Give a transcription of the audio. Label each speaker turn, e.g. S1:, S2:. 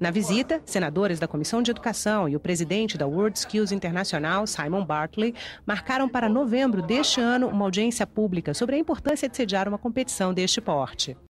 S1: Na visita, senadores da Comissão de Educação e o presidente da World Skills Internacional, Simon Bartley, marcaram para novembro deste ano uma audiência pública sobre a importância de sediar uma competição deste porte.